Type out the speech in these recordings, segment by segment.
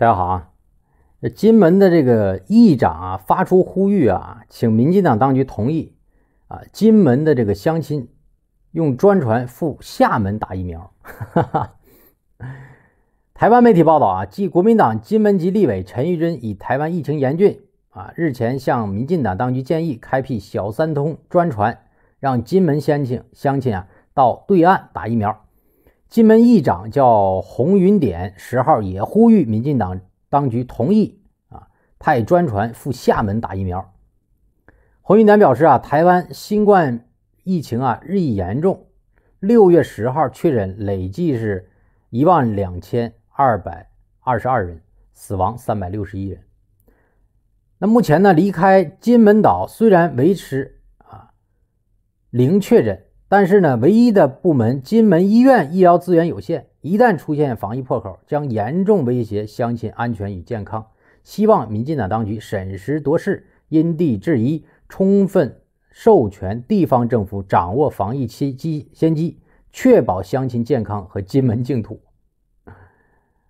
大家好啊！金门的这个议长啊，发出呼吁啊，请民进党当局同意啊，金门的这个乡亲用专船赴厦门打疫苗。哈哈。台湾媒体报道啊，继国民党金门籍立委陈玉珍以台湾疫情严峻啊，日前向民进党当局建议开辟小三通专船，让金门乡亲乡亲啊到对岸打疫苗。金门议长叫洪云典，十号也呼吁民进党当局同意啊派专船赴厦门打疫苗。洪云典表示啊，台湾新冠疫情啊日益严重，六月十号确诊累计是一万两千二百二十二人，死亡三百六十一人。那目前呢，离开金门岛虽然维持啊零确诊。但是呢，唯一的部门金门医院医疗资源有限，一旦出现防疫破口，将严重威胁乡亲安全与健康。希望民进党当局审时度势，因地制宜，充分授权地方政府掌握防疫期机，先机，确保乡亲健康和金门净土。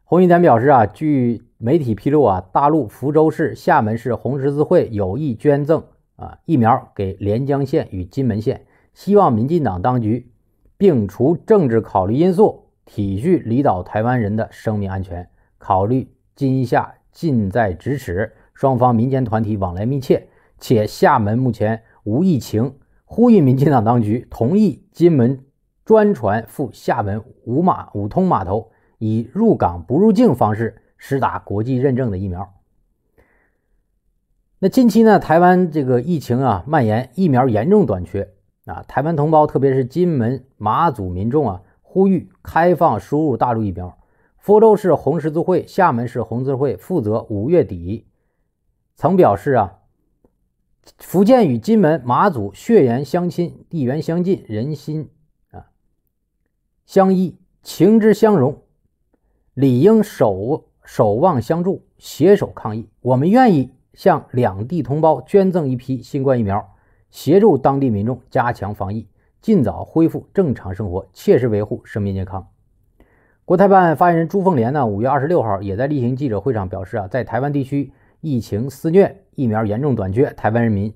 洪玉丹表示啊，据媒体披露啊，大陆福州市、厦门市红十字会有意捐赠啊疫苗给连江县与金门县。希望民进党当局并除政治考虑因素，体恤离岛台湾人的生命安全，考虑今夏近在咫尺，双方民间团体往来密切，且厦门目前无疫情，呼吁民进党当局同意金门专船赴厦门五马五通码头，以入港不入境方式施打国际认证的疫苗。那近期呢，台湾这个疫情啊蔓延，疫苗严重短缺。啊，台湾同胞，特别是金门、马祖民众啊，呼吁开放输入大陆疫苗。福州市红十字会、厦门市红十字会负责五月底曾表示啊，福建与金门、马祖血缘相亲、地缘相近、人心啊相依、情之相融，理应守守望相助、携手抗疫。我们愿意向两地同胞捐赠一批新冠疫苗。协助当地民众加强防疫，尽早恢复正常生活，切实维护生命健康。国台办发言人朱凤莲呢，五月二十六号也在例行记者会上表示啊，在台湾地区疫情肆虐、疫苗严重短缺、台湾人民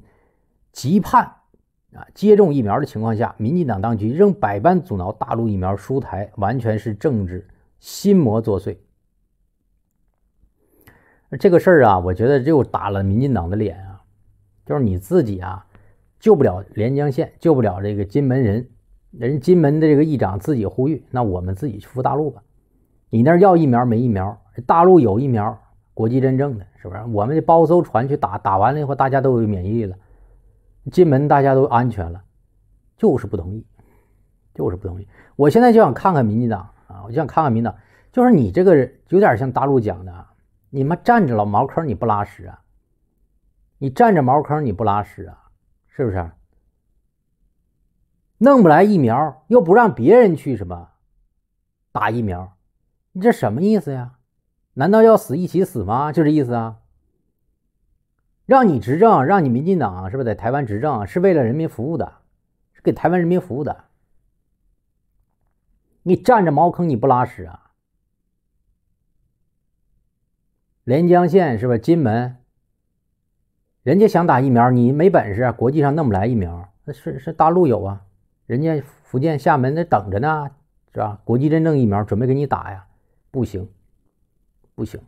急盼啊接种疫苗的情况下，民进党当局仍百般阻挠大陆疫苗输台，完全是政治心魔作祟。这个事儿啊，我觉得又打了民进党的脸啊，就是你自己啊。救不了连江县，救不了这个金门人，人金门的这个议长自己呼吁，那我们自己去赴大陆吧。你那儿要疫苗没疫苗，大陆有疫苗，国际认证的，是不是？我们就包艘船去打，打完了以后大家都有免疫力了，金门大家都安全了，就是不同意，就是不同意。我现在就想看看民进党啊，我就想看看民党，就是你这个有点像大陆讲的，你妈站着老茅坑你不拉屎啊，你站着茅坑你不拉屎啊。是不是？弄不来疫苗，又不让别人去什么打疫苗，你这什么意思呀？难道要死一起死吗？就这意思啊！让你执政，让你民进党是不是在台湾执政，是为了人民服务的，是给台湾人民服务的？你占着茅坑你不拉屎啊！连江县是吧？金门。人家想打疫苗，你没本事，啊，国际上弄不来疫苗，那是是大陆有啊，人家福建厦门那等着呢，是吧？国际认证疫苗准备给你打呀，不行，不行，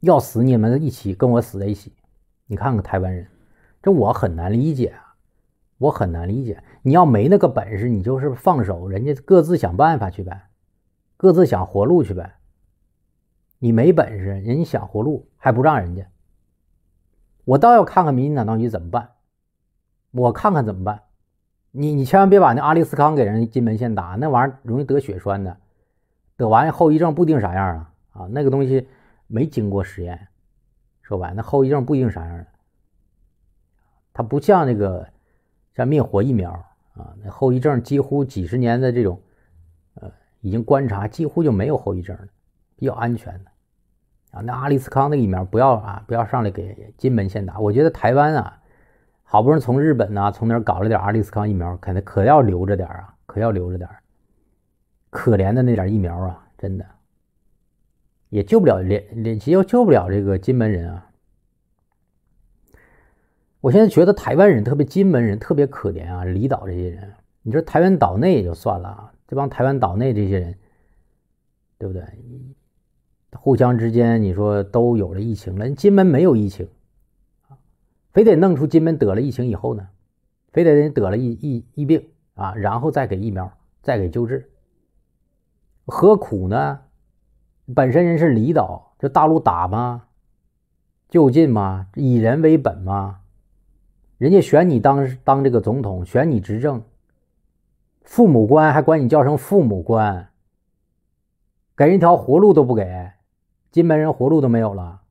要死你们一起跟我死在一起。你看看台湾人，这我很难理解啊，我很难理解。你要没那个本事，你就是放手，人家各自想办法去呗，各自想活路去呗。你没本事，人家想活路还不让人家。我倒要看看民进党当局怎么办，我看看怎么办。你你千万别把那阿利斯康给人金门先打，那玩意儿容易得血栓的，得完后遗症不一定啥样啊啊，那个东西没经过实验，说白那后遗症不一定啥样。它不像那个像灭活疫苗啊，那后遗症几乎几十年的这种，呃，已经观察几乎就没有后遗症了，比较安全的。啊，那阿利斯康那个疫苗不要啊，不要上来给金门县打。我觉得台湾啊，好不容易从日本呐，从那儿搞了点阿利斯康疫苗，肯定可要留着点啊，可要留着点。可怜的那点疫苗啊，真的也救不了连连，其实救不了这个金门人啊。我现在觉得台湾人特别，金门人特别可怜啊，离岛这些人。你说台湾岛内也就算了啊，这帮台湾岛内这些人，对不对？互相之间，你说都有了疫情了，金门没有疫情，非得弄出金门得了疫情以后呢，非得得了疫疫病啊，然后再给疫苗，再给救治，何苦呢？本身人是离岛，这大陆打吗？就近吗？以人为本吗？人家选你当当这个总统，选你执政，父母官还管你叫声父母官，给人条活路都不给。金门人活路都没有了，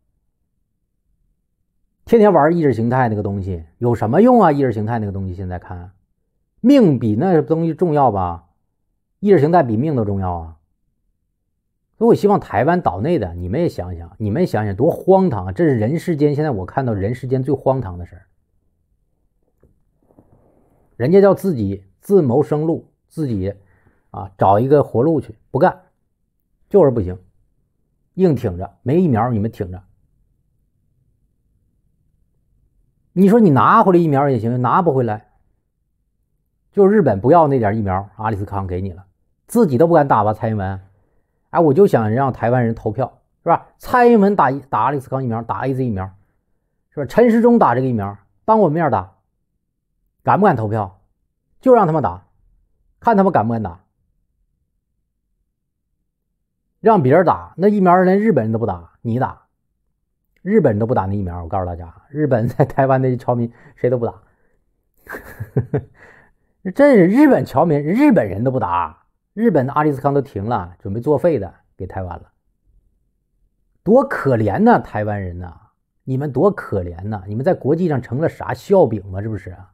天天玩意识形态那个东西有什么用啊？意识形态那个东西现在看，命比那东西重要吧？意识形态比命都重要啊！所以我希望台湾岛内的你们也想想，你们想想多荒唐！这是人世间现在我看到人世间最荒唐的事儿。人家叫自己自谋生路，自己啊找一个活路去，不干就是不行。硬挺着，没疫苗你们挺着。你说你拿回来疫苗也行，拿不回来，就日本不要那点疫苗，阿里斯康给你了，自己都不敢打吧？蔡英文，哎，我就想让台湾人投票，是吧？蔡英文打打阿里斯康疫苗，打 A Z 疫苗，是吧？陈时中打这个疫苗，当我面打，敢不敢投票？就让他们打，看他们敢不敢打。让别人打那疫苗，连日本人都不打。你打，日本人都不打那疫苗。我告诉大家，日本 在台湾的侨民谁都不打。真是日本侨民，日本人都不打。日本的阿斯康都停了，准备作废的给台湾了。多可怜呐，台湾人呐！你们多可怜呐！你们在国际上成了啥笑柄吗？是不是啊？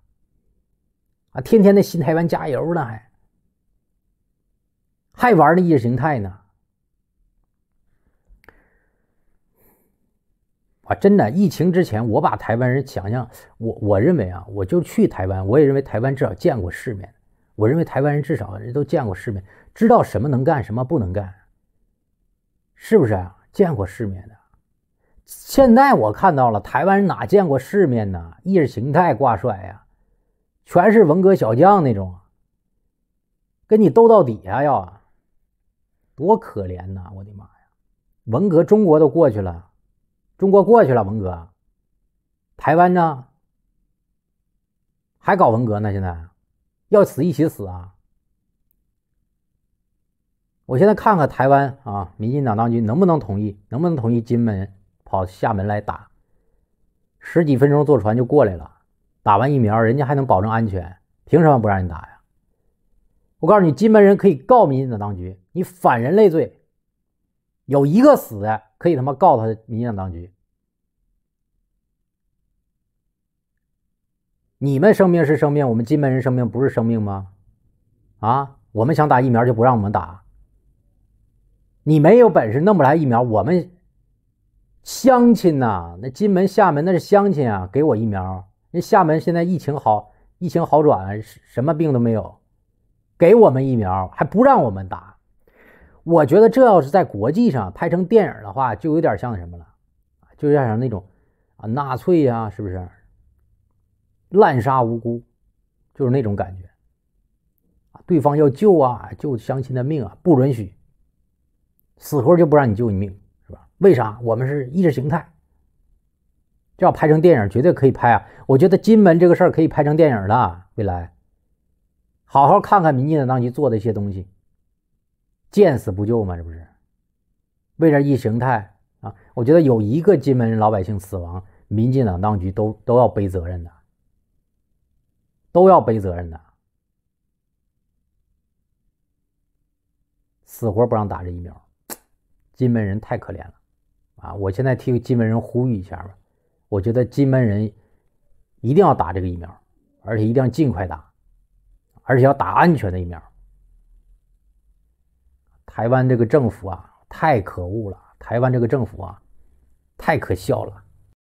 天天的新台湾加油呢，还还玩那意识形态呢？啊，真的！疫情之前，我把台湾人想象，我我认为啊，我就去台湾，我也认为台湾至少见过世面。我认为台湾人至少都见过世面，知道什么能干，什么不能干，是不是啊？见过世面的。现在我看到了，台湾人哪见过世面呢？意识形态挂帅呀，全是文革小将那种，跟你斗到底下要，多可怜呐！我的妈呀，文革中国都过去了。中国过去了文革，台湾呢？还搞文革呢？现在要死一起死啊！我现在看看台湾啊，民进党当局能不能同意，能不能同意金门跑厦门来打？十几分钟坐船就过来了，打完疫苗人家还能保证安全，凭什么不让你打呀？我告诉你，金门人可以告民进党当局，你反人类罪，有一个死的。可以他妈告他，民进党当局。你们生病是生病，我们金门人生病不是生病吗？啊，我们想打疫苗就不让我们打。你没有本事弄不来疫苗，我们乡亲呐，那金门、厦门那是乡亲啊，给我疫苗。那厦门现在疫情好，疫情好转，什么病都没有，给我们疫苗还不让我们打。我觉得这要是在国际上拍成电影的话，就有点像什么了，就就像像那种，啊，纳粹呀，是不是？滥杀无辜，就是那种感觉。对方要救啊，救乡亲的命啊，不允许，死活就不让你救你命，是吧？为啥？我们是意识形态。这要拍成电影，绝对可以拍啊！我觉得金门这个事儿可以拍成电影了，未来，好好看看民进党当局做的一些东西。见死不救嘛？这不是为意一形态啊！我觉得有一个金门人老百姓死亡，民进党当局都都要背责任的，都要背责任的，死活不让打这疫苗，金门人太可怜了啊！我现在替金门人呼吁一下吧，我觉得金门人一定要打这个疫苗，而且一定要尽快打，而且要打安全的疫苗。台湾这个政府啊，太可恶了！台湾这个政府啊，太可笑了！